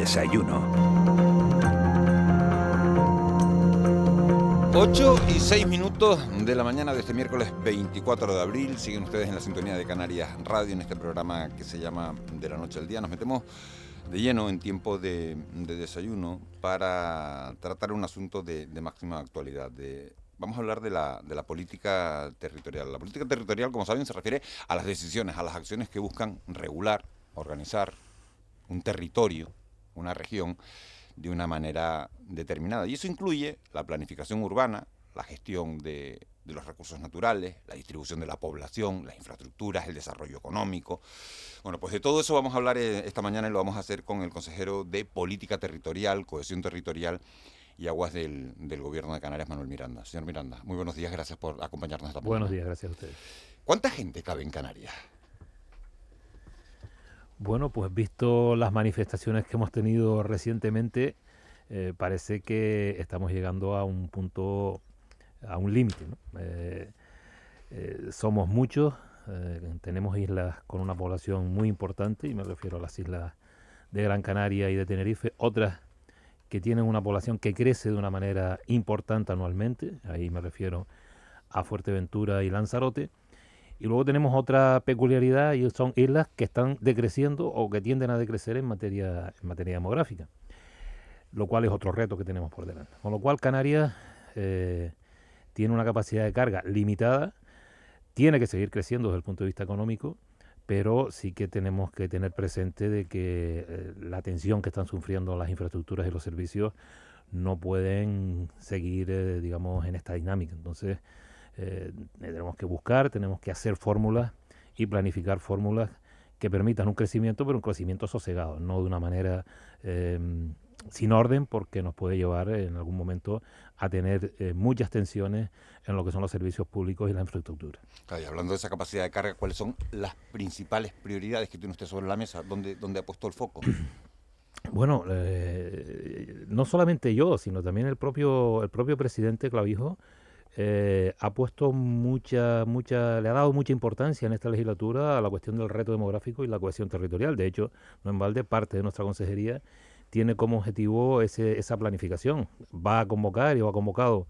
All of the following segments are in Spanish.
desayuno. 8 y 6 minutos de la mañana de este miércoles 24 de abril. Siguen ustedes en la sintonía de Canarias Radio en este programa que se llama De la Noche al Día. Nos metemos de lleno en tiempo de, desayuno para tratar un asunto de, máxima actualidad. vamos a hablar de la, de la política territorial. La política territorial, como saben, se refiere a las decisiones, a las acciones que buscan regular, organizar un territorio una región de una manera determinada. Y eso incluye la planificación urbana, la gestión de, los recursos naturales, la distribución de la población, las infraestructuras, el desarrollo económico. Bueno, pues de todo eso vamos a hablar eh, esta mañana y lo vamos a hacer con el consejero de Política Territorial, Cohesión Territorial y Aguas del, del Gobierno de Canarias, Manuel Miranda. Señor Miranda, muy buenos días, gracias por acompañarnos esta Buenos días, gracias a ustedes. ¿Cuánta gente cabe en Canarias? Bueno, pues visto las manifestaciones que hemos tenido recientemente, eh, parece que estamos llegando a un punto, a un límite. Eh, eh, somos muchos, tenemos islas con una población muy importante, y me refiero a las islas de Gran Canaria y de Tenerife, otras que tienen una población que crece de una manera importante anualmente, ahí me refiero a Fuerteventura y Lanzarote, y luego tenemos otra peculiaridad y son islas que están decreciendo o que tienden a decrecer en materia, en materia demográfica, lo cual es otro reto que tenemos por delante. Con lo cual Canarias eh, tiene una capacidad de carga limitada, tiene que seguir creciendo desde el punto de vista económico, pero sí que tenemos que tener presente de que eh, la tensión que están sufriendo las infraestructuras y los servicios no pueden seguir, eh, digamos, en esta dinámica. Entonces, eh, tenemos que buscar, tenemos que hacer fórmulas y planificar fórmulas que permitan un crecimiento, pero un crecimiento sosegado, no de una manera eh, sin orden, porque nos puede llevar en algún momento a tener eh, muchas tensiones en lo que son los servicios públicos y la infraestructura. hablando de esa capacidad de carga, ¿cuáles son las principales prioridades que tiene usted sobre la mesa? ¿Dónde, dónde ha puesto el foco? Bueno, no solamente yo, sino también el propio, el propio presidente Clavijo eh, ha puesto mucha, mucha, le ha dado mucha importancia en esta legislatura a la cuestión del reto demográfico y la cohesión territorial. De hecho, no en balde, parte de nuestra consejería tiene como objetivo ese, esa planificación. Va a convocar y va convocado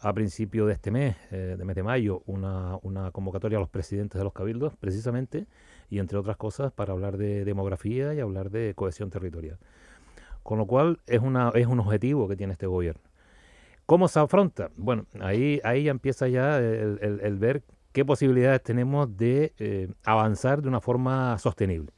a principio de este mes, eh, de mes de mayo, una, una, convocatoria a los presidentes de los cabildos, precisamente, y entre otras cosas para hablar de demografía y hablar de cohesión territorial. Con lo cual es, una, es un objetivo que tiene este gobierno. ¿Cómo se afronta? Bueno, ahí, ahí empieza ya el, ver qué posibilidades tenemos de eh, avanzar de una forma sostenible.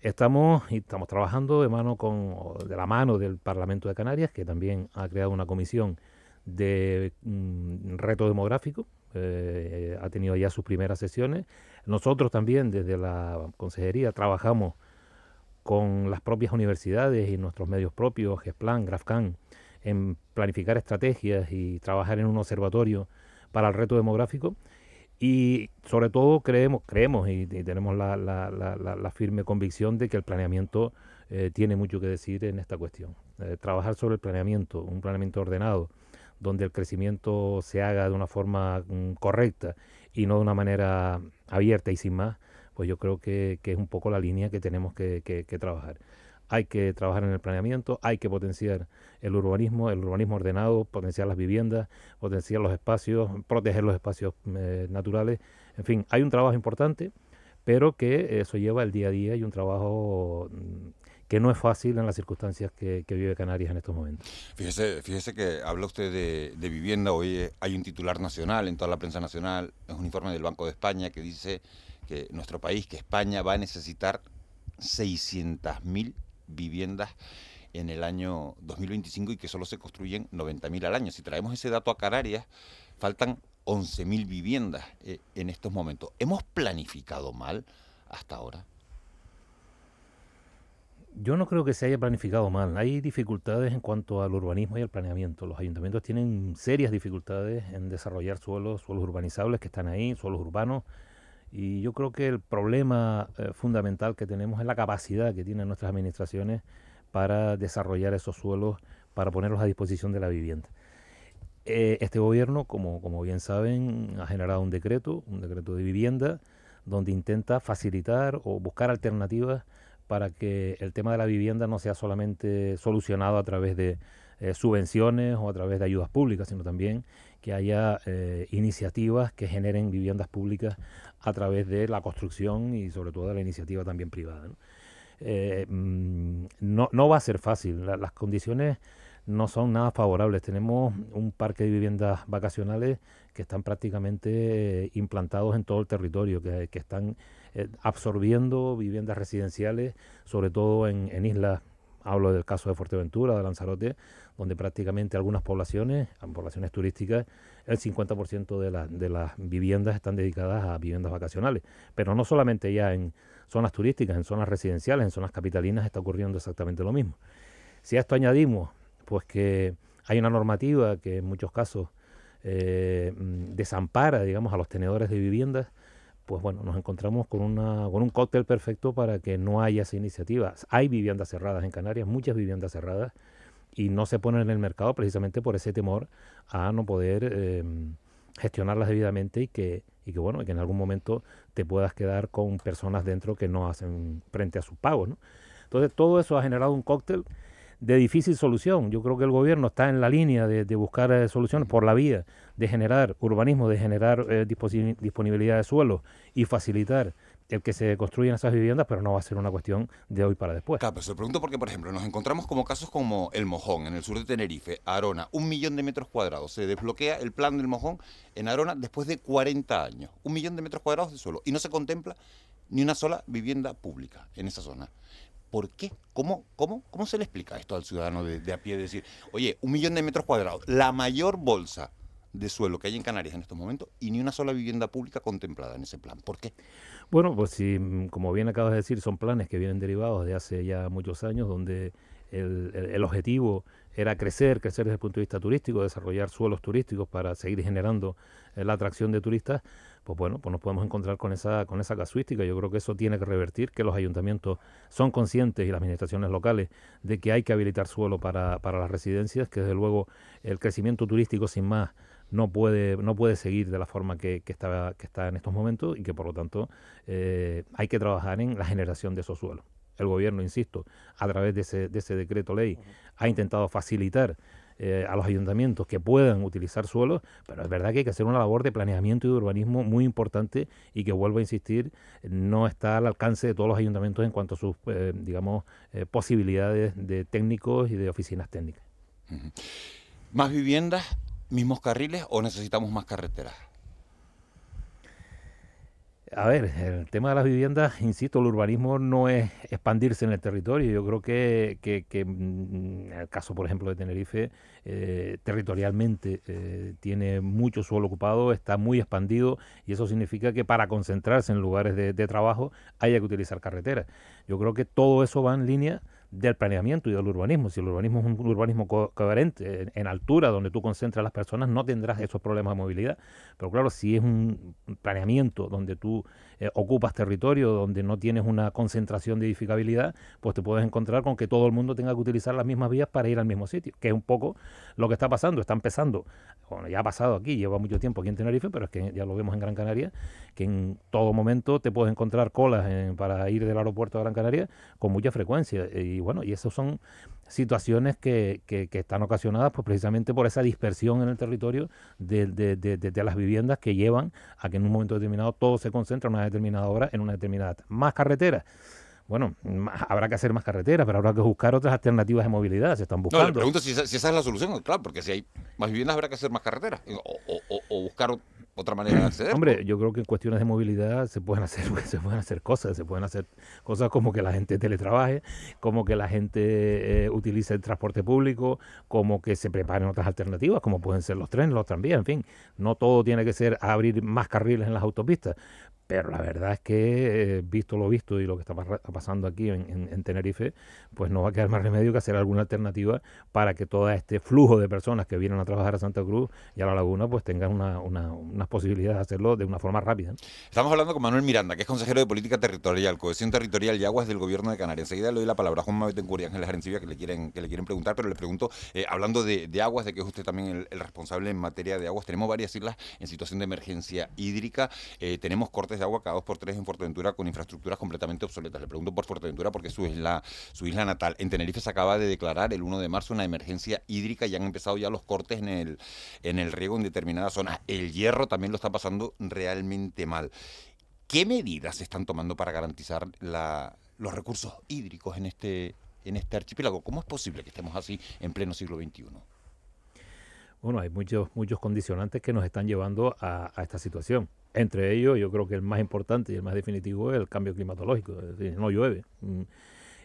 Estamos, y estamos trabajando de, mano con, de la mano del Parlamento de Canarias, que también ha creado una comisión de mm, reto demográfico, eh, eh, ha tenido ya sus primeras sesiones. Nosotros también desde la consejería trabajamos con las propias universidades y nuestros medios propios, GESPLAN, GRAFCAN, en planificar estrategias y trabajar en un observatorio para el reto demográfico. Y sobre todo creemos, creemos y, tenemos la, firme convicción de que el planeamiento eh, tiene mucho que decir en esta cuestión. Eh, trabajar sobre el planeamiento, un planeamiento ordenado, donde el crecimiento se haga de una forma mm, correcta y no de una manera abierta y sin más, pues yo creo que, es un poco la línea que tenemos que trabajar hay que trabajar en el planeamiento, hay que potenciar el urbanismo, el urbanismo ordenado, potenciar las viviendas, potenciar los espacios, proteger los espacios eh, naturales. En fin, hay un trabajo importante, pero que eso lleva el día a día y un trabajo mm, que no es fácil en las circunstancias que, vive Canarias en estos momentos. Fíjese, fíjese que habla usted de, vivienda, hoy eh, hay un titular nacional en toda la prensa nacional, es un informe del Banco de España que dice que nuestro país, que España va a necesitar 600.000 viviendas en el año 2025 y que solo se construyen 90.000 al año. Si traemos ese dato a Canarias, faltan 11.000 viviendas eh, en estos momentos. ¿Hemos planificado mal hasta ahora? Yo no creo que se haya planificado mal. Hay dificultades en cuanto al urbanismo y al planeamiento. Los ayuntamientos tienen serias dificultades en desarrollar suelos, suelos urbanizables que están ahí, suelos urbanos y yo creo que el problema eh, fundamental que tenemos es la capacidad que tienen nuestras administraciones para desarrollar esos suelos, para ponerlos a disposición de la vivienda. Eh, este gobierno, como, bien saben, ha generado un decreto, un decreto de vivienda, donde intenta facilitar o buscar alternativas para que el tema de la vivienda no sea solamente solucionado a través de eh, subvenciones o a través de ayudas públicas, sino también que haya eh, iniciativas que generen viviendas públicas a través de la construcción y sobre todo de la iniciativa también privada. ¿no? Eh, mm, va a ser fácil, las condiciones no son nada favorables. Tenemos un parque de viviendas vacacionales que están prácticamente eh, implantados en todo el territorio, que, están absorbiendo viviendas residenciales, sobre todo en, en islas hablo del caso de Fuerteventura, de Lanzarote, donde prácticamente algunas poblaciones, poblaciones turísticas, el 50% de, las viviendas están dedicadas a viviendas vacacionales. Pero no solamente ya en zonas turísticas, en zonas residenciales, en zonas capitalinas está ocurriendo exactamente lo mismo. Si a esto añadimos, pues que hay una normativa que en muchos casos eh, mm, desampara, digamos, a los tenedores de viviendas, pues bueno, nos encontramos con, una, con un cóctel perfecto para que no haya esa iniciativa. Hay viviendas cerradas en Canarias, muchas viviendas cerradas, y no se ponen en el mercado precisamente por ese temor a no poder em, gestionarlas debidamente y que, y que, bueno, que en algún momento te puedas quedar con personas dentro que no hacen frente a sus pagos, Entonces todo eso ha generado un cóctel de difícil solución. Yo creo que el gobierno está en la línea de, buscar eh, soluciones por la vía de generar urbanismo, de generar eh, disponibilidad de suelo y facilitar el que se construyan esas viviendas, pero no va a ser una cuestión de hoy para después. Claro, pero pues se pregunto porque, por ejemplo, nos encontramos como casos como El Mojón, en el sur de Tenerife, Arona, un millón de metros cuadrados. Se desbloquea el plan del Mojón en Arona después de 40 años. Un millón de metros cuadrados de suelo. Y no se contempla ni una sola vivienda pública en esa zona. ¿Por qué? ¿Cómo, se le explica esto al ciudadano de, a pie? Decir, oye, un millón de metros cuadrados, la mayor bolsa de suelo que hay en Canarias en estos momentos y ni una sola vivienda pública contemplada en ese plan. ¿Por qué? Bueno, pues si, como bien acabas de decir, son planes que vienen derivados de hace ya muchos años donde el objetivo era crecer, crecer desde el punto de vista turístico, desarrollar suelos turísticos para seguir generando eh, la atracción de turistas, pues bueno, pues nos podemos encontrar con esa, con esa casuística. Yo creo que eso tiene que revertir, que los ayuntamientos son conscientes y las administraciones locales de que hay que habilitar suelo para, las residencias, que desde luego el crecimiento turístico sin más no puede, no puede seguir de la forma que, está, que está en estos momentos y que por lo tanto eh, hay que trabajar en la generación de esos suelos. El gobierno, insisto, a través de ese, decreto ley, ha intentado facilitar eh, a los ayuntamientos que puedan utilizar suelos, pero es verdad que hay que hacer una labor de planeamiento y de urbanismo muy importante y que, vuelvo a insistir, no está al alcance de todos los ayuntamientos en cuanto a sus, eh, digamos, eh, posibilidades de técnicos y de oficinas técnicas. ¿Más viviendas, mismos carriles o necesitamos más carreteras? A ver, el tema de las viviendas, insisto, el urbanismo no es expandirse en el territorio. Yo creo que, que, mm, el caso, por ejemplo, de Tenerife, eh, territorialmente eh, tiene mucho suelo ocupado, está muy expandido y eso significa que para concentrarse en lugares de, de trabajo haya que utilizar carreteras. Yo creo que todo eso va en línea del planeamiento y del urbanismo. Si el urbanismo es un urbanismo coherente, en, altura, donde tú concentras a las personas, no tendrás esos problemas de movilidad. Pero claro, si es un planeamiento donde tú eh, ocupas territorio, donde no tienes una concentración de edificabilidad, pues te puedes encontrar con que todo el mundo tenga que utilizar las mismas vías para ir al mismo sitio, que es un poco lo que está pasando. Está empezando, bueno, ya ha pasado aquí, lleva mucho tiempo aquí en Tenerife, pero es que ya lo vemos en Gran Canaria, que en todo momento te puedes encontrar colas eh, para ir del aeropuerto a Gran Canaria con mucha frecuencia. Eh, y y bueno, y esas son situaciones que, están ocasionadas pues, precisamente por esa dispersión en el territorio de, las viviendas que llevan a que en un momento determinado todo se concentre en una determinada hora, en una determinada... Más carreteras, Bueno, habrá que hacer más carreteras, pero habrá que buscar otras alternativas de movilidad. Se están buscando. No, le pregunto si, esa es la solución, claro, porque si hay más viviendas habrá que hacer más carreteras o, o, o buscar otra manera de acceder. Hombre, pues. yo creo que en cuestiones de movilidad se pueden hacer, se pueden hacer cosas, se pueden hacer cosas como que la gente teletrabaje, como que la gente eh, utilice el transporte público, como que se preparen otras alternativas, como pueden ser los trenes, los tranvías, en fin. No todo tiene que ser abrir más carriles en las autopistas. Pero la verdad es que, eh, visto lo visto y lo que está pasando aquí en, Tenerife, pues no va a quedar más remedio que hacer alguna alternativa para que todo este flujo de personas que vienen a trabajar a Santa Cruz y a la laguna pues tengan una, una, unas posibilidades de hacerlo de una forma rápida. Estamos hablando con Manuel Miranda, que es consejero de Política Territorial, Cohesión Territorial y Aguas del Gobierno de Canarias. Enseguida le doy la palabra a Juan Mabetencur y Ángel que le quieren, que le quieren preguntar, pero le pregunto, eh, hablando de, aguas, de que es usted también el, responsable en materia de aguas, tenemos varias islas en situación de emergencia hídrica, eh, tenemos cortes de agua cada dos por tres en Fuerteventura con infraestructuras completamente obsoletas. Le pregunto por Fuerteventura porque su isla, su isla natal. En Tenerife se acaba de declarar el 1 de marzo una emergencia hídrica y han empezado ya los cortes en el, en el riego en determinadas zonas. El hierro también también lo está pasando realmente mal. ¿Qué medidas se están tomando para garantizar la, los recursos hídricos en este, en este archipiélago? ¿Cómo es posible que estemos así en pleno siglo XXI? Bueno, hay muchos, muchos condicionantes que nos están llevando a, esta situación. Entre ellos, yo creo que el más importante y el más definitivo es el cambio climatológico, es decir, no llueve. Mm.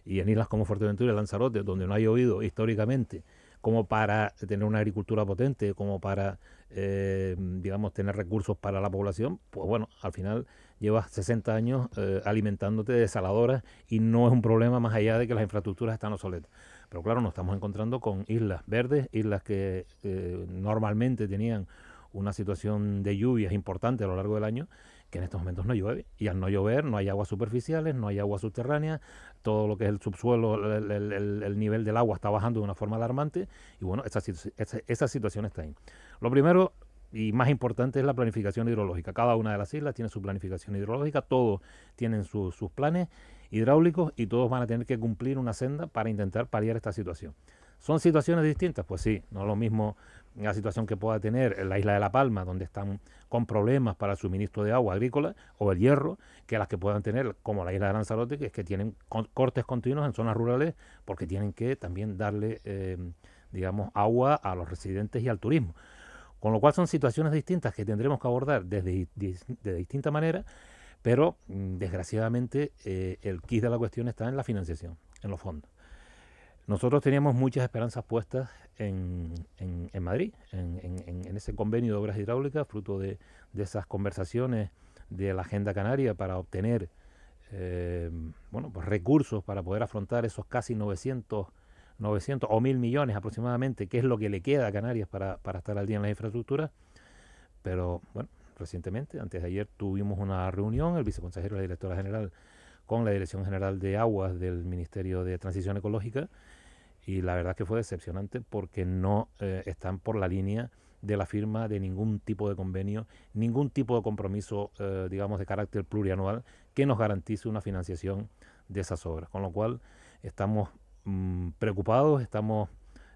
Y en islas como Fuerteventura y Lanzarote, donde no ha llovido históricamente, como para tener una agricultura potente, como para eh, digamos, tener recursos para la población, pues bueno, al final llevas 60 años eh, alimentándote de saladoras y no es un problema más allá de que las infraestructuras están obsoletas. Pero claro, nos estamos encontrando con islas verdes, islas que eh, normalmente tenían una situación de lluvias importante a lo largo del año, que en estos momentos no llueve. Y al no llover no hay aguas superficiales, no hay aguas subterráneas, todo lo que es el subsuelo, el, nivel del agua está bajando de una forma alarmante. Y bueno, esa situación está ahí. Lo primero y más importante es la planificación hidrológica. Cada una de las islas tiene su planificación hidrológica, todos tienen sus planes hidráulicos y todos van a tener que cumplir una senda para intentar paliar esta situación. ¿Son situaciones distintas? Pues sí, no es lo mismo la situación que pueda tener la isla de La Palma, donde están con problemas para el suministro de agua agrícola o el hierro, que las que puedan tener, como la isla de Lanzarote, que es que tienen cortes continuos en zonas rurales, porque tienen que también darle, eh, digamos, agua a los residentes y al turismo. Con lo cual son situaciones distintas que tendremos que abordar desde, de, distinta manera, pero mm, desgraciadamente eh, el kit de la cuestión está en la financiación, en los fondos. Nosotros teníamos muchas esperanzas puestas en, Madrid, en, ese convenio de obras hidráulicas, fruto de, esas conversaciones de la Agenda Canaria para obtener eh, bueno, pues recursos para poder afrontar esos casi 900 900 o 1.000 millones aproximadamente, que es lo que le queda a Canarias para, estar al día en las infraestructuras. Pero bueno, recientemente, antes de ayer, tuvimos una reunión, el viceconsejero y la directora general, con la Dirección General de Aguas del Ministerio de Transición Ecológica, y la verdad que fue decepcionante porque no eh, están por la línea de la firma de ningún tipo de convenio, ningún tipo de compromiso, eh, digamos, de carácter plurianual que nos garantice una financiación de esas obras. Con lo cual, estamos Mm, preocupados, estamos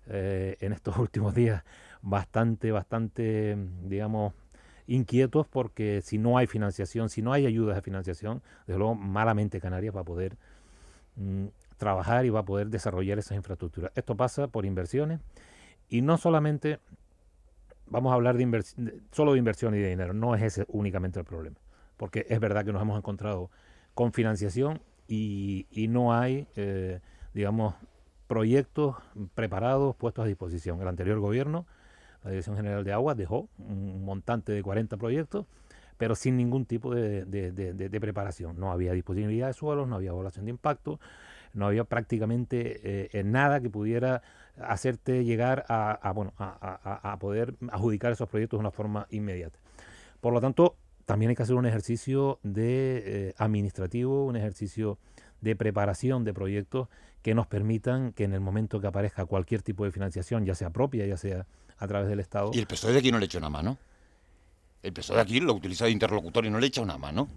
eh, en estos últimos días bastante, bastante, digamos, inquietos porque si no hay financiación, si no hay ayudas de financiación, desde luego malamente Canarias va a poder mm, trabajar y va a poder desarrollar esas infraestructuras. Esto pasa por inversiones y no solamente vamos a hablar de solo de inversión y de dinero, no es ese únicamente el problema, porque es verdad que nos hemos encontrado con financiación y, y no hay... Eh, digamos, proyectos preparados, puestos a disposición. El anterior gobierno, la Dirección General de Aguas, dejó un montante de 40 proyectos, pero sin ningún tipo de, preparación. No había disponibilidad de suelos, no había evaluación de impacto, no había prácticamente eh, nada que pudiera hacerte llegar a, bueno, a, poder adjudicar esos proyectos de una forma inmediata. Por lo tanto, también hay que hacer un ejercicio de eh, administrativo, un ejercicio de preparación de proyectos que nos permitan que en el momento que aparezca cualquier tipo de financiación, ya sea propia, ya sea a través del Estado. Y el PSOE de aquí no le echa una mano. El PSOE de aquí lo utiliza de interlocutor y no le echa una mano.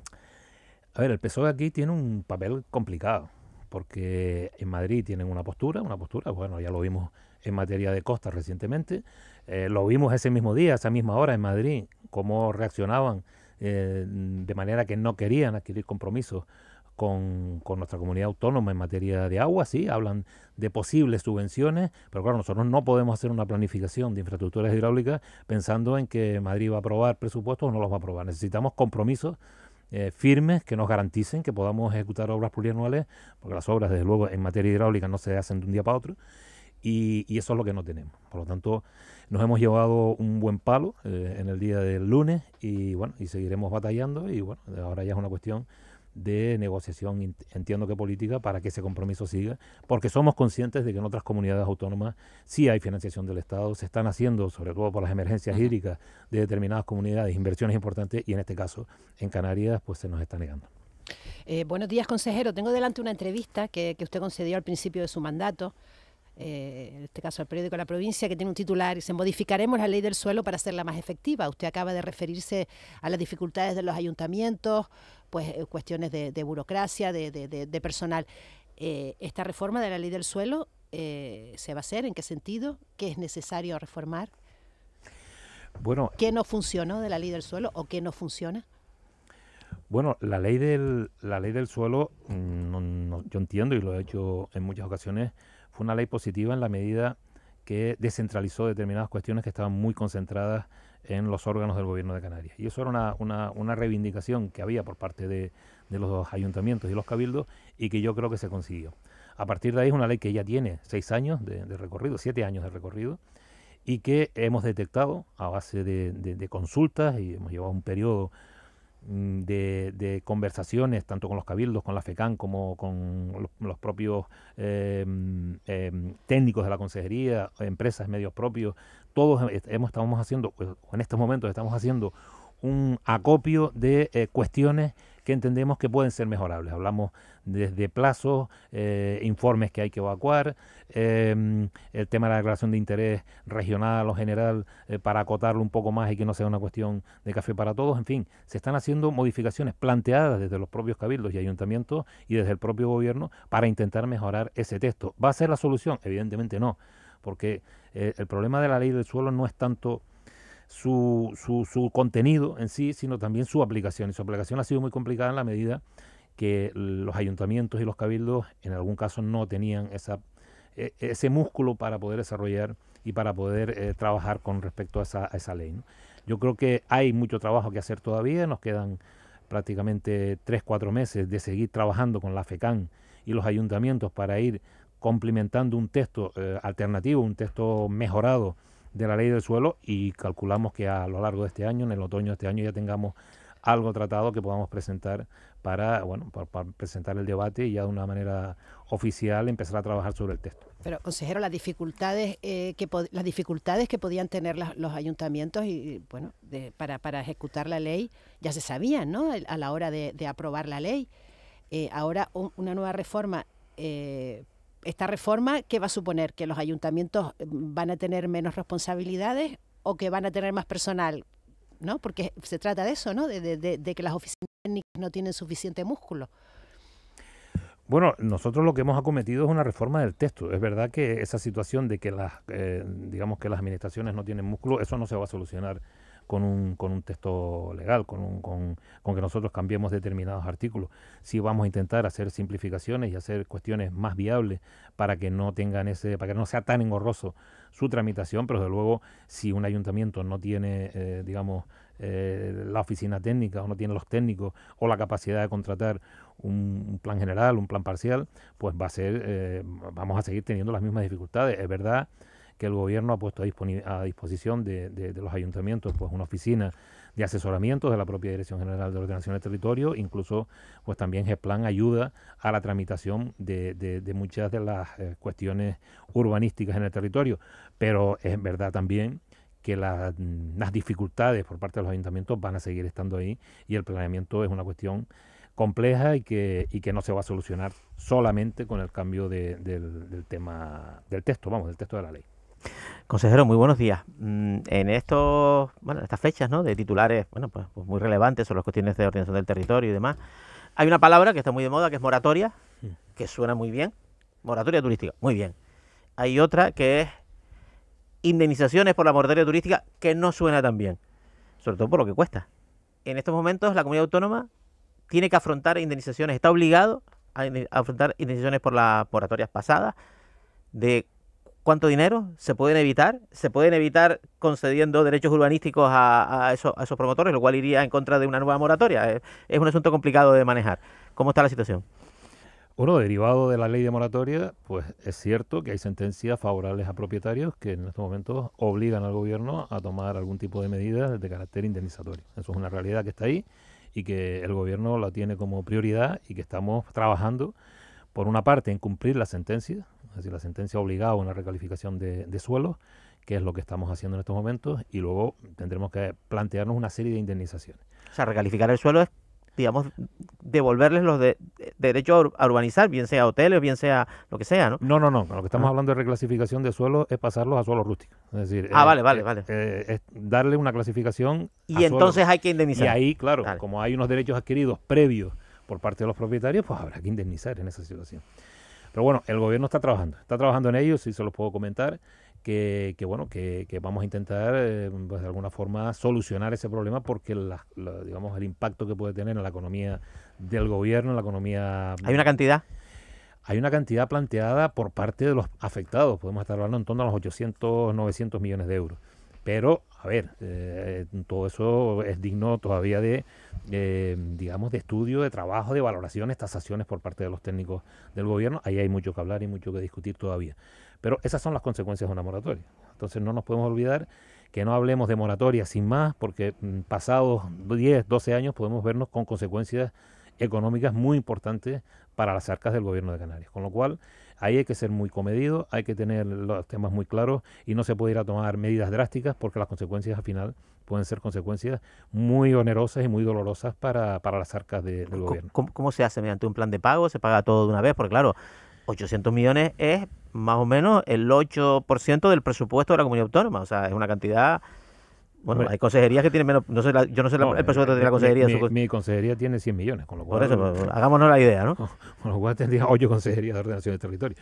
A ver, el PSOE de aquí tiene un papel complicado, porque en Madrid tienen una postura, una postura, bueno, ya lo vimos en materia de costas recientemente, eh, lo vimos ese mismo día, esa misma hora en Madrid, cómo reaccionaban eh, de manera que no querían adquirir compromisos con, nuestra comunidad autónoma en materia de agua, sí, hablan de posibles subvenciones, pero claro, nosotros no podemos hacer una planificación de infraestructuras hidráulicas pensando en que Madrid va a aprobar presupuestos o no los va a aprobar. Necesitamos compromisos eh, firmes que nos garanticen que podamos ejecutar obras plurianuales, porque las obras, desde luego, en materia hidráulica no se hacen de un día para otro. Y, eso es lo que no tenemos. Por lo tanto, nos hemos llevado un buen palo eh, en el día del lunes y bueno, y seguiremos batallando y bueno, ahora ya es una cuestión de negociación, entiendo que política, para que ese compromiso siga, porque somos conscientes de que en otras comunidades autónomas sí hay financiación del Estado, se están haciendo, sobre todo por las emergencias hídricas de determinadas comunidades, inversiones importantes y en este caso en Canarias pues se nos está negando. Eh, buenos días, consejero. Tengo delante una entrevista que, usted concedió al principio de su mandato. Eh, en este caso al periódico La Provincia, que tiene un titular, y dice, modificaremos la ley del suelo para hacerla más efectiva. Usted acaba de referirse a las dificultades de los ayuntamientos, pues eh, cuestiones de, burocracia, de, de, personal. Eh, esta reforma de la ley del suelo eh, se va a hacer, en qué sentido, qué es necesario reformar, bueno, qué no funcionó de la ley del suelo o qué no funciona. Bueno, la ley del, la ley del suelo, mm, yo entiendo y lo he hecho en muchas ocasiones, fue una ley positiva en la medida que descentralizó determinadas cuestiones que estaban muy concentradas en los órganos del gobierno de Canarias. Y eso era una, reivindicación que había por parte de, de los ayuntamientos y los cabildos y que yo creo que se consiguió. A partir de ahí es una ley que ya tiene seis años de, recorrido, siete años de recorrido, y que hemos detectado a base de, consultas y hemos llevado un periodo mm, de, conversaciones tanto con los cabildos, con la FECAN, como con los, propios eh, mm, eh, técnicos de la consejería, empresas, medios propios, todos hemos, estamos haciendo, pues, en estos momentos estamos haciendo un acopio de eh, cuestiones que entendemos que pueden ser mejorables. Hablamos desde plazos, eh, informes que hay que evacuar, em, el tema de la declaración de interés regional o general eh, para acotarlo un poco más y que no sea una cuestión de café para todos. En fin, se están haciendo modificaciones planteadas desde los propios cabildos y ayuntamientos y desde el propio gobierno para intentar mejorar ese texto. ¿Va a ser la solución? Evidentemente no porque eh, el problema de la ley del suelo no es tanto su, su, contenido en sí, sino también su aplicación. Y su aplicación ha sido muy complicada en la medida que los ayuntamientos y los cabildos en algún caso no tenían esa, e, ese músculo para poder desarrollar y para poder eh, trabajar con respecto a esa, ley. Yo creo que hay mucho trabajo que hacer todavía, nos quedan prácticamente tres, cuatro meses de seguir trabajando con la FECAN y los ayuntamientos para ir complementando un texto eh, alternativo, un texto mejorado de la ley del suelo y calculamos que a lo largo de este año, en el otoño de este año, ya tengamos algo tratado que podamos presentar para, bueno, para, presentar el debate y ya de una manera oficial empezar a trabajar sobre el texto. Pero, consejero, las dificultades, eh, que, las dificultades que podían tener los ayuntamientos y, bueno, para, ejecutar la ley ya se sabían ¿no? a la hora de, aprobar la ley. Eh, ahora una nueva reforma esta reforma, ¿qué va a suponer? ¿Que los ayuntamientos eh, van a tener menos responsabilidades o que van a tener más personal? ¿No? Porque se trata de eso, ¿no? De, que las oficinas técnicas no tienen suficiente músculo. Bueno, nosotros lo que hemos acometido es una reforma del texto. Es verdad que esa situación de que las, eh, digamos que las administraciones no tienen músculo, eso no se va a solucionar con un, con un texto legal, con, con, con, que nosotros cambiemos determinados artículos. si vamos a intentar hacer simplificaciones y hacer cuestiones más viables para que no tengan ese, para que no sea tan engorroso su tramitación, pero desde luego si un ayuntamiento no tiene, eh, digamos, eh, la oficina técnica o no tiene los técnicos o la capacidad de contratar un, plan general, un plan parcial, pues va a ser, eh, vamos a seguir teniendo las mismas dificultades. Es verdad que el gobierno ha puesto a, disposición de, los ayuntamientos pues una oficina de asesoramiento de la propia Dirección General de Ordenación del Territorio, incluso pues también GEPLAN ayuda a la tramitación de, muchas de las eh, cuestiones urbanísticas en el territorio, pero es verdad también que mm, las dificultades por parte de los ayuntamientos van a seguir estando ahí y el planeamiento es una cuestión compleja y que, y que no se va a solucionar solamente con el cambio del, del tema del texto, vamos, del texto de la ley. Consejero, muy buenos días. Mm, en estos, estas fechas ¿no? de titulares bueno, pues, pues, muy relevantes sobre las cuestiones de ordenación del territorio y demás, hay una palabra que está muy de moda que es moratoria, que suena muy bien. Moratoria turística, muy bien. Hay otra que es indemnizaciones por la moratoria turística, que no suena tan bien, sobre todo por lo que cuesta. En estos momentos la comunidad autónoma tiene que afrontar indemnizaciones, está obligado a afrontar indemnizaciones por las moratorias pasadas de cuánto dinero se pueden evitar. Se pueden evitar concediendo derechos urbanísticos a, esos, promotores, lo cual iría en contra de una nueva moratoria. Es, eh, es, un asunto complicado de manejar. ¿Cómo está la situación? Bueno, derivado de la ley de moratoria, pues es cierto que hay sentencias favorables a propietarios que en estos momentos obligan al gobierno a tomar algún tipo de medidas de carácter indemnizatorio. Eso es una realidad que está ahí y que el gobierno la tiene como prioridad y que estamos trabajando, por una parte, en cumplir las sentencias, es decir, la sentencia obligada a una recalificación de, de suelos, que es lo que estamos haciendo en estos momentos, y luego tendremos que plantearnos una serie de indemnizaciones. O sea, recalificar el suelo es digamos, devolverles los de, derechos a urbanizar, bien sea hoteles, bien sea lo que sea, ¿no? No, no, no. Lo que estamos ah. hablando de reclasificación de suelo es pasarlos a suelos rústicos. Es decir, ah, eh, vale, vale, eh, vale. Eh, es darle una clasificación. Y entonces hay que indemnizar. Y ahí, claro, como hay unos derechos adquiridos previos por parte de los propietarios, pues habrá que indemnizar en esa situación. Pero bueno, el gobierno está trabajando, está trabajando en ello, y se los puedo comentar. Que, bueno que, vamos a intentar eh, pues de alguna forma solucionar ese problema porque digamos el impacto que puede tener en la economía del gobierno en la economía hay una cantidad hay una cantidad planteada por parte de los afectados podemos estar hablando en torno a los 800 900 millones de euros pero, a ver, eh, todo eso es digno todavía de, eh, digamos, de estudio, de trabajo, de valoraciones, tasaciones por parte de los técnicos del gobierno. Ahí hay mucho que hablar y mucho que discutir todavía. Pero esas son las consecuencias de una moratoria. Entonces no nos podemos olvidar que no hablemos de moratoria sin más, porque mm, pasados 10, 12 años podemos vernos con consecuencias económicas muy importantes para las arcas del gobierno de Canarias. Con lo cual, Ahí hay que ser muy comedido, hay que tener los temas muy claros y no se puede ir a tomar medidas drásticas porque las consecuencias al final pueden ser consecuencias muy onerosas y muy dolorosas para, para las arcas del gobierno. ¿cómo, ¿Cómo se hace? ¿Mediante un plan de pago? ¿Se paga todo de una vez? Porque claro, 800 millones es más o menos el 8% del presupuesto de la comunidad autónoma, o sea, es una cantidad bueno, hay consejerías que tienen menos. yo no sé el presupuesto eh, de la eh, consejería. Mi, consejería tiene 100 millones, con lo cual. Por eso, pues, hagámonos la idea, ¿no? Con lo cual tendría 8 consejerías de ordenación del territorio.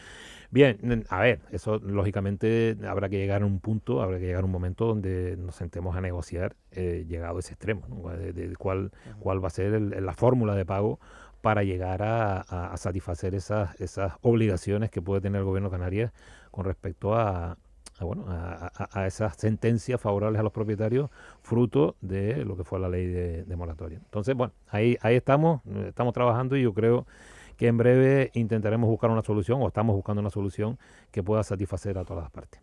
Bien, a ver, eso lógicamente habrá que llegar a un punto, habrá que llegar a un momento donde nos sentemos a negociar, eh, llegado a ese extremo, ¿no? de, cuál, va a ser la fórmula de pago para llegar a, satisfacer esas, obligaciones que puede tener el gobierno de Canarias con respecto a, a, bueno, a, esas sentencias favorables a los propietarios fruto de lo que fue la ley de, moratoria. Entonces, bueno, ahí, estamos, estamos trabajando y yo creo que en breve intentaremos buscar una solución o estamos buscando una solución que pueda satisfacer a todas las partes.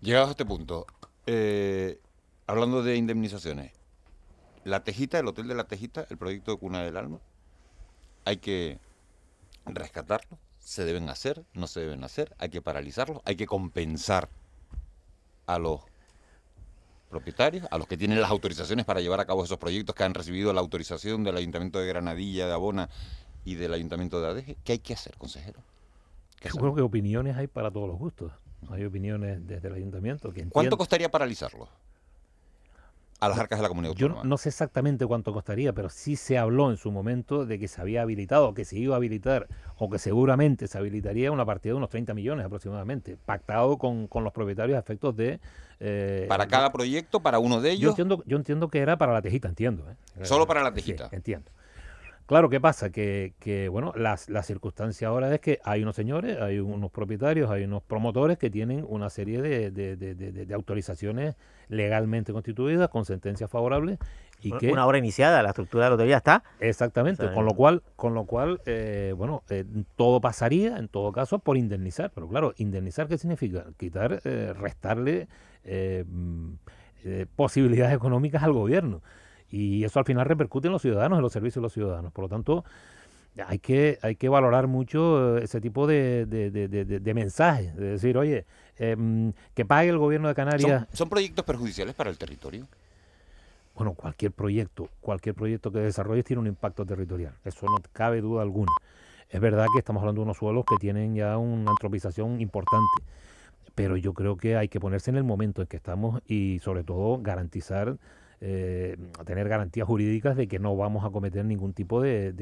Llegados a este punto, eh, hablando de indemnizaciones, la Tejita, el Hotel de la Tejita, el proyecto de Cuna del Alma, hay que rescatarlo se deben hacer, no se deben hacer, hay que paralizarlos, hay que compensar a los propietarios, a los que tienen las autorizaciones para llevar a cabo esos proyectos, que han recibido la autorización del Ayuntamiento de Granadilla, de Abona y del Ayuntamiento de Adeje. ¿Qué hay que hacer, consejero? Yo creo que opiniones hay para todos los gustos. Hay opiniones desde el ayuntamiento. Que ¿Cuánto costaría paralizarlo? a las arcas de la comunidad Yo no sé exactamente cuánto costaría, pero sí se habló en su momento de que se había habilitado, que se iba a habilitar, o que seguramente se habilitaría una partida de unos 30 millones aproximadamente, pactado con, los propietarios a efectos de... Eh, para cada proyecto, para uno de ellos. Yo entiendo, que era para la tejita, entiendo. ¿eh? Solo para la eh, tejita. entiendo. Claro, ¿qué pasa? Que, que bueno, las, la circunstancia ahora es que hay unos señores, hay unos propietarios, hay unos promotores que tienen una serie de autorizaciones legalmente constituida, con sentencia favorables Y que, una obra iniciada, la estructura de la lotería está. Exactamente, con lo cual, con lo cual eh, bueno, eh, todo pasaría, en todo caso, por indemnizar. Pero claro, indemnizar, ¿qué significa? Quitar, eh, restarle mm, posibilidades económicas al gobierno. Y eso al final repercute en los ciudadanos, en los servicios de los ciudadanos. Por lo tanto, hay que, hay que valorar mucho eh, ese tipo de, de, de, mensajes, de decir, oye, eh, mm, que pague el gobierno de Canarias. ¿Son, proyectos perjudiciales para el territorio? Bueno, cualquier proyecto, cualquier proyecto que desarrolles tiene un impacto territorial, eso no cabe duda alguna. Es verdad que estamos hablando de unos suelos que tienen ya una antropización importante, pero yo creo que hay que ponerse en el momento en que estamos y sobre todo garantizar eh, tener garantías jurídicas de que no vamos a cometer ningún tipo de,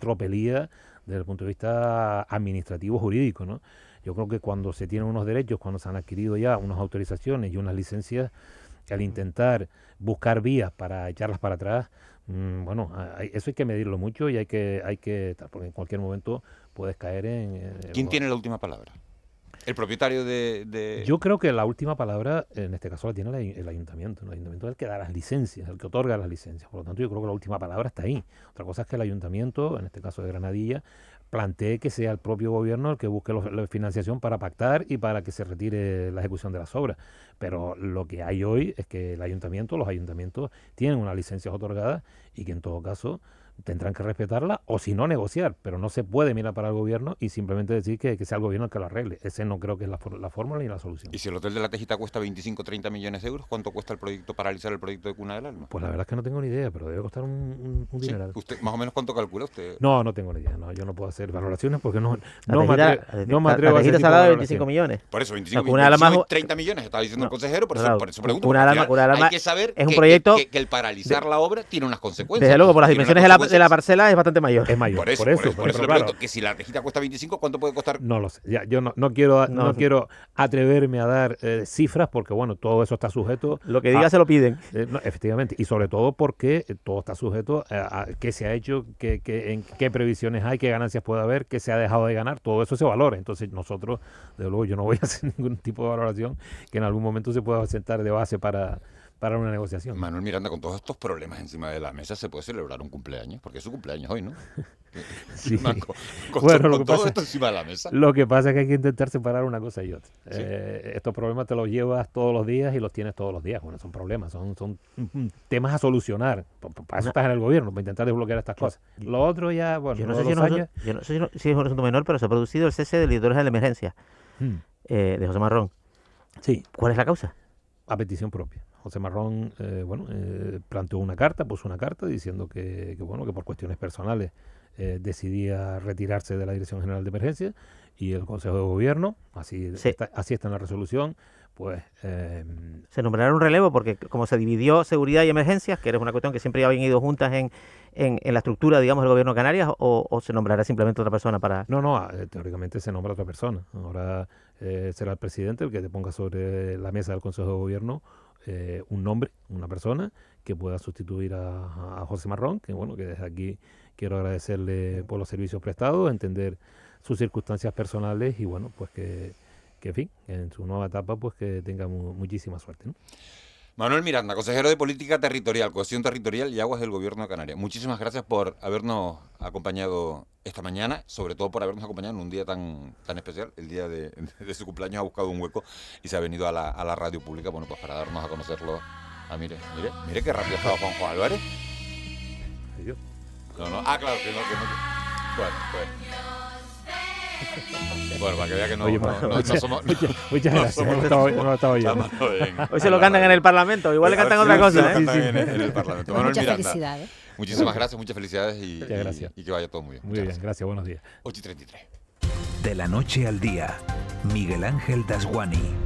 tropelía desde el punto de vista administrativo jurídico, ¿no? Yo creo que cuando se tienen unos derechos, cuando se han adquirido ya unas autorizaciones y unas licencias, al intentar buscar vías para echarlas para atrás, mm, bueno, eso hay que medirlo mucho y hay que, hay que, porque en cualquier momento puedes caer en... Eh, ¿Quién tiene la última palabra? el propietario de, Yo creo que la última palabra, en este caso, la tiene el ayuntamiento. El ayuntamiento es el que da las licencias, el que otorga las licencias. Por lo tanto, yo creo que la última palabra está ahí. Otra cosa es que el ayuntamiento, en este caso de Granadilla, plantee que sea el propio gobierno el que busque la financiación para pactar y para que se retire la ejecución de las obras. Pero lo que hay hoy es que el ayuntamiento, los ayuntamientos tienen unas licencias otorgadas y que en todo caso tendrán que respetarla o si no negociar, pero no se puede mirar para el gobierno y simplemente decir que, sea el gobierno el que lo arregle. Ese no creo que es la, fórmula ni la solución. ¿Y si el Hotel de la Tejita cuesta 25, 30 millones de euros, cuánto cuesta el proyecto, paralizar el proyecto de Cuna del Alma? Pues la verdad es que no tengo ni idea, pero debe costar un, un, Usted, ¿Más o menos cuánto calcula usted? No, no tengo ni idea, no, yo no puedo hacer valoraciones porque no, no, me, atrevo, no me atrevo a se ha 25 millones. Por eso, 25 millones, 30 millones, estaba diciendo el consejero, por eso, por eso pregunto. hay que saber es un que, proyecto que, el paralizar la obra tiene unas consecuencias. Desde luego, por las dimensiones de la de la parcela es bastante mayor. Es mayor. Por eso, por eso, que si la tejita cuesta 25, ¿cuánto puede costar? No lo sé. Ya, yo no, quiero, no, quiero atreverme a dar eh, cifras porque, bueno, todo eso está sujeto. Lo que diga se lo piden. Eh, efectivamente. Y sobre todo porque eh, todo está sujeto a, qué se ha hecho, qué, en qué previsiones hay, qué ganancias puede haber, qué se ha dejado de ganar. Todo eso se valora. Entonces, nosotros, de luego, yo no voy a hacer ningún tipo de valoración que en algún momento se pueda sentar de base para para una negociación. Manuel Miranda, con todos estos problemas encima de la mesa, ¿se puede celebrar un cumpleaños? Porque es su cumpleaños hoy, ¿no? sí. con, lo que todo pasa, esto encima de la mesa. Lo que pasa es que hay que intentar separar una cosa y otra. Eh, estos problemas te los llevas todos los días y los tienes todos los días. Bueno, son problemas, son, son temas a solucionar. Para eso estás en el gobierno, para intentar desbloquear estas cosas. Lo otro ya, bueno, yo no, sé si, yo no es un asunto menor, pero se ha producido el cese de líderes de la emergencia hmm. eh, de José Marrón. Sí. ¿Cuál es la causa? A petición propia. José Marrón eh, bueno, eh, planteó una carta, puso una carta diciendo que, bueno, que por cuestiones personales eh, decidía retirarse de la Dirección General de Emergencia y el Consejo de Gobierno, así, está, así está en la resolución, pues... Em, se nombrará un relevo porque como se dividió seguridad y emergencias, que era una cuestión que siempre habían ido juntas en, la estructura, digamos, del Gobierno de Canarias, o, se nombrará simplemente otra persona para...? No, no, teóricamente se nombra otra persona. Ahora será el presidente el que te ponga sobre la mesa del Consejo de Gobierno eh, un nombre, una persona que pueda sustituir a, José Marrón, que bueno, que desde aquí quiero agradecerle por los servicios prestados, entender sus circunstancias personales y bueno, pues que, que en fin, en su nueva etapa pues que tenga muchísima suerte. Manuel Miranda, consejero de Política Territorial, Cohesión Territorial y Aguas del Gobierno de Canarias. Muchísimas gracias por habernos acompañado esta mañana, sobre todo por habernos acompañado en un día tan, tan especial, el día de, su cumpleaños ha buscado un hueco y se ha venido a la, radio pública, bueno, pues para darnos a conocerlo. Ah, mire, mire, mire qué rápido estaba Juanjo Álvarez. ah, claro, que no, que no. Bueno, pues... Bueno, para que vea que no, Oye, no, muchas, somos. Muchas, gracias, no, no Hoy se lo cantan en el Parlamento, igual le cantan ah, otra cosa. ¿eh? en el Parlamento. muchas felicidades. Muchísimas gracias, muchas felicidades y, muchas gracias. y, que vaya todo muy bien. Muy bien, gracias. gracias. buenos días. 8 y 33. De la noche al día, Miguel Ángel Dasguani.